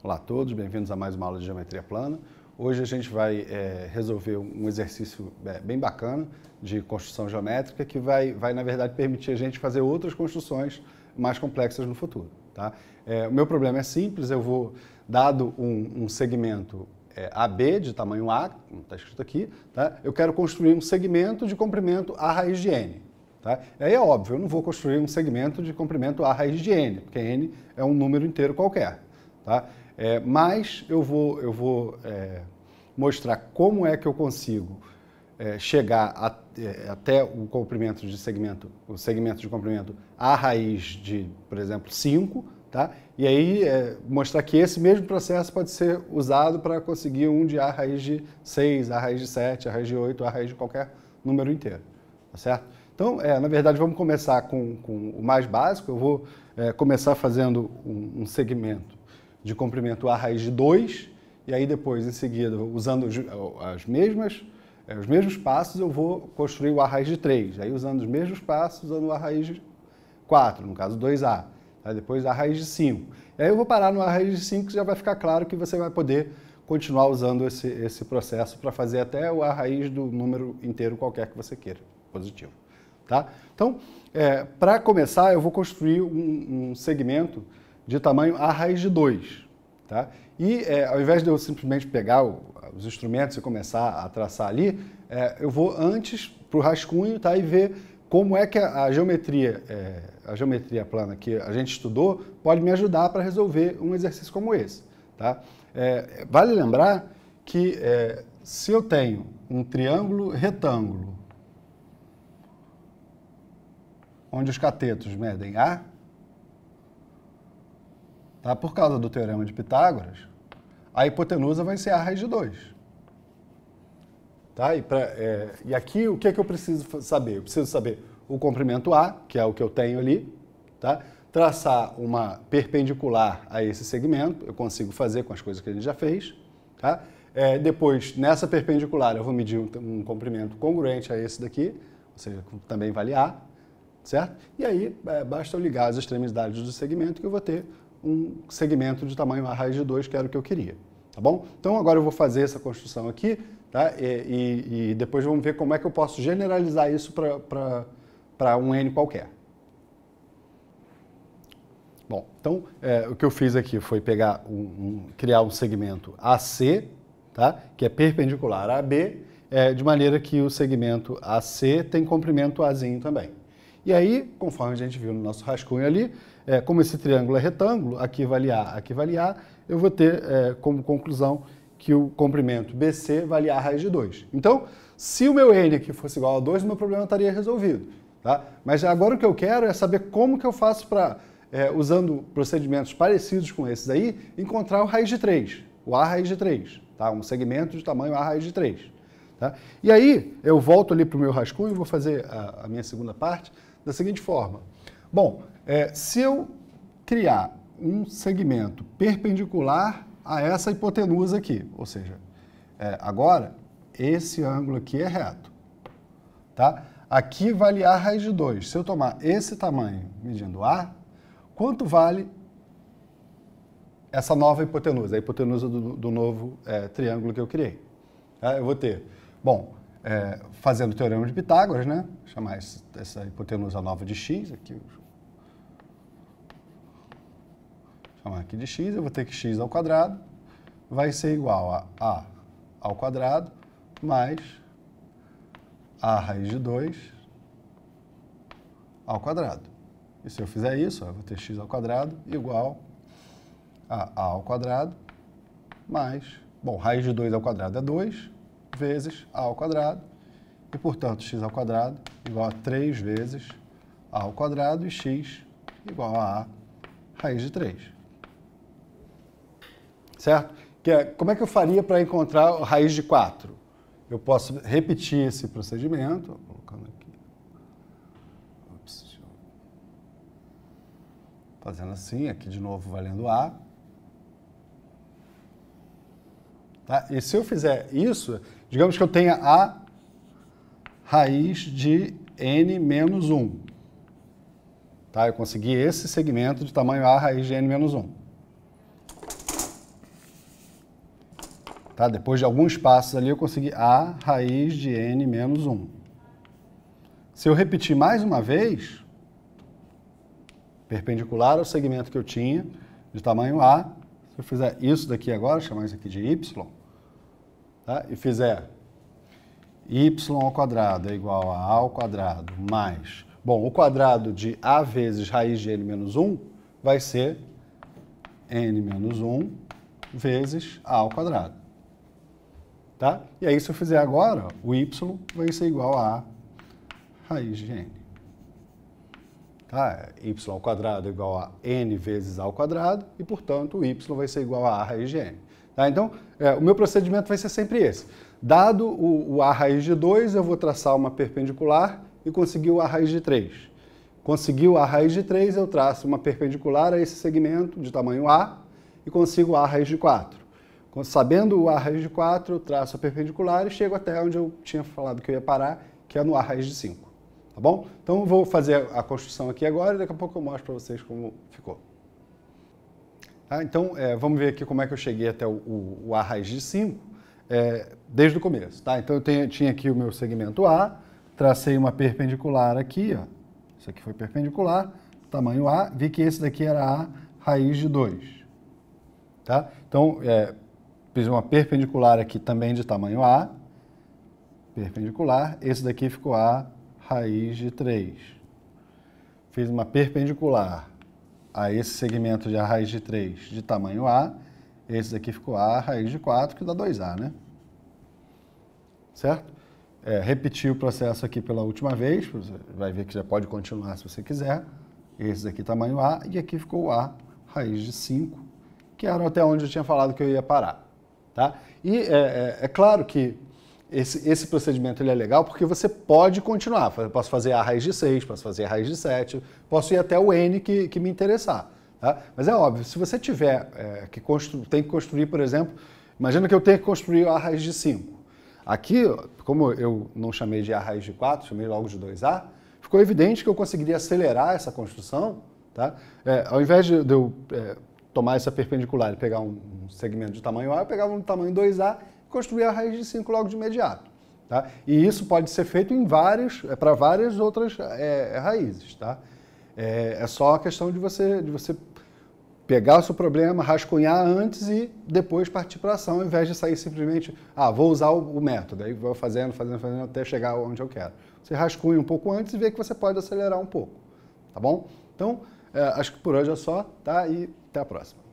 Olá a todos, bem-vindos a mais uma aula de Geometria Plana. Hoje a gente vai é, resolver um exercício é, bem bacana de construção geométrica que vai, vai, na verdade, permitir a gente fazer outras construções mais complexas no futuro. Tá? É, o meu problema é simples, eu vou, dado um, um segmento é, AB de tamanho A, como está escrito aqui, tá? eu quero construir um segmento de comprimento A raiz de N. Tá? Aí é óbvio, eu não vou construir um segmento de comprimento A raiz de N, porque N é um número inteiro qualquer. Tá? É, mas eu vou, eu vou é, mostrar como é que eu consigo é, chegar a, é, até o comprimento de segmento, o segmento de comprimento à raiz de, por exemplo, 5, tá? E aí é, mostrar que esse mesmo processo pode ser usado para conseguir um de a raiz de 6, a raiz de 7, a raiz de 8, a raiz de qualquer número inteiro, tá certo? Então, é, na verdade, vamos começar com, com, o mais básico. Eu vou é, começar fazendo um, um segmento de comprimento A raiz de 2, e aí depois, em seguida, usando as mesmas, é, os mesmos passos, eu vou construir o A raiz de 3. Aí usando os mesmos passos, usando o A raiz de 4, no caso 2A. Aí depois A raiz de 5. E aí eu vou parar no A raiz de 5, que já vai ficar claro que você vai poder continuar usando esse, esse processo para fazer até o A raiz do número inteiro qualquer que você queira, positivo. Tá? Então, é, para começar, eu vou construir um, um segmento de tamanho A raiz de 2. Tá? E é, ao invés de eu simplesmente pegar o, os instrumentos e começar a traçar ali, é, eu vou antes para o rascunho tá? e ver como é que a, a geometria, é, a geometria plana que a gente estudou pode me ajudar para resolver um exercício como esse. Tá? É, vale lembrar que é, se eu tenho um triângulo retângulo, onde os catetos medem A, tá? por causa do teorema de Pitágoras, a hipotenusa vai ser a raiz de 2. Tá? E, é, e aqui, o que, é que eu preciso saber? Eu preciso saber o comprimento A, que é o que eu tenho ali, tá? traçar uma perpendicular a esse segmento, eu consigo fazer com as coisas que a gente já fez. Tá? É, depois, nessa perpendicular, eu vou medir um, um, comprimento congruente a esse daqui, ou seja, também vale A, certo? E aí, é, basta eu ligar as extremidades do segmento que eu vou ter um segmento de tamanho a raiz de 2, que era o que eu queria. Tá bom? Então agora eu vou fazer essa construção aqui, tá? E, e, e depois vamos ver como é que eu posso generalizar isso para um n qualquer. Bom, então é, o que eu fiz aqui foi pegar um, um, criar um segmento AC, tá? que é perpendicular a AB, é, de maneira que o segmento AC tem comprimento Azinho também. E aí, conforme a gente viu no nosso rascunho ali, é, como esse triângulo é retângulo, aqui vale A, aqui vale A, eu vou ter é, como conclusão que o comprimento BC vale A raiz de 2. Então, se o meu N aqui fosse igual a 2, o meu problema estaria resolvido. Tá? Mas agora o que eu quero é saber como que eu faço para, é, usando procedimentos parecidos com esses aí, encontrar o raiz de 3, o A raiz de 3, tá? um segmento de tamanho A raiz de 3. Tá? E aí, eu volto ali para o meu rascunho e vou fazer a, a minha segunda parte da seguinte forma. Bom, é, se eu criar um segmento perpendicular a essa hipotenusa aqui, ou seja, é, agora esse ângulo aqui é reto, tá? Aqui vale A raiz de 2. Se eu tomar esse tamanho medindo A, quanto vale essa nova hipotenusa, a hipotenusa do, do novo é, triângulo que eu criei? Tá? eu vou ter, bom, é, fazendo o teorema de Pitágoras, né? Chamar essa hipotenusa nova de x, aqui Calma, aqui de x, eu vou ter que x ao quadrado vai ser igual a a ao quadrado mais a raiz de 2 ao quadrado. E se eu fizer isso, eu vou ter x ao quadrado igual a a ao quadrado mais, bom, raiz de 2 ao quadrado é 2 vezes a ao quadrado, e portanto x ao quadrado igual a 3 vezes a ao quadrado e x igual a a raiz de 3 certo? Que é, como é que eu faria para encontrar a raiz de 4? Eu posso repetir esse procedimento, colocando aqui, Ops, fazendo assim, aqui de novo valendo A. Tá? E se eu fizer isso, digamos que eu tenha A raiz de n menos 1. Tá? Eu consegui esse segmento de tamanho A raiz de n menos 1. Tá? Depois de alguns passos ali, eu consegui A raiz de N menos 1. Se eu repetir mais uma vez, perpendicular ao segmento que eu tinha, de tamanho A, se eu fizer isso daqui agora, chamar isso aqui de Y, tá? e fizer y ao quadrado é igual a a ao quadrado mais... Bom, o quadrado de a vezes raiz de n menos 1 vai ser n menos 1 vezes a ao quadrado. Tá? E aí, se eu fizer agora, o y vai ser igual a raiz de n. Tá? y ao quadrado é igual a n vezes a ao quadrado, e, portanto, o y vai ser igual a a raiz de n. Tá? Então, é, o meu procedimento vai ser sempre esse. Dado o, o a raiz de 2, eu vou traçar uma perpendicular e conseguir o a raiz de 3. Conseguiu a raiz de 3, eu traço uma perpendicular a esse segmento de tamanho a e consigo a raiz de 4. Sabendo a raiz de 4, traço a é perpendicular e chego até onde eu tinha falado que eu ia parar, que é no a raiz de 5. Tá bom? Então eu vou fazer a construção aqui agora e daqui a pouco eu mostro para vocês como ficou. Tá? Então é, vamos ver aqui como é que eu cheguei até o, o, o a raiz de 5 é, desde o começo. Tá? Então eu tenho, tinha aqui o meu segmento A, tracei uma perpendicular aqui, ó. isso aqui foi perpendicular, tamanho A, vi que esse daqui era A raiz de 2. Tá? Então, é, Fiz uma perpendicular aqui também de tamanho A, perpendicular. Esse daqui ficou A raiz de 3. Fiz uma perpendicular a esse segmento de A raiz de 3 de tamanho A. Esse daqui ficou A raiz de 4, que dá 2A, né? Certo? É, repetir o processo aqui pela última vez, você vai ver que já pode continuar se você quiser. Esse daqui tamanho A, e aqui ficou o A raiz de 5, que era até onde eu tinha falado que eu ia parar. Tá? E é, é, é claro que esse, esse, procedimento ele é legal porque você pode continuar. Eu posso fazer a raiz de 6, posso fazer a raiz de 7, posso ir até o N que, que me interessar. Tá? Mas é óbvio, se você tiver é, que tem que construir, por exemplo, imagina que eu tenho que construir a raiz de 5. Aqui, como eu não chamei de a raiz de 4, chamei logo de 2a, ficou evidente que eu conseguiria acelerar essa construção. Tá? É, ao invés de eu é, tomar essa perpendicular e pegar um segmento de tamanho A, eu pegava um tamanho 2A e construía a raiz de 5 logo de imediato. Tá? E isso pode ser feito em vários, é, para várias outras é, é, raízes. Tá? É, é, só a questão de você, de você pegar o seu problema, rascunhar antes e depois partir para ação, ao invés de sair simplesmente, ah, vou usar o, método, aí vou fazendo, fazendo, fazendo até chegar onde eu quero. Você rascunha um pouco antes e vê que você pode acelerar um pouco, tá bom? Então, é, acho que por hoje é só, tá? E até a próxima.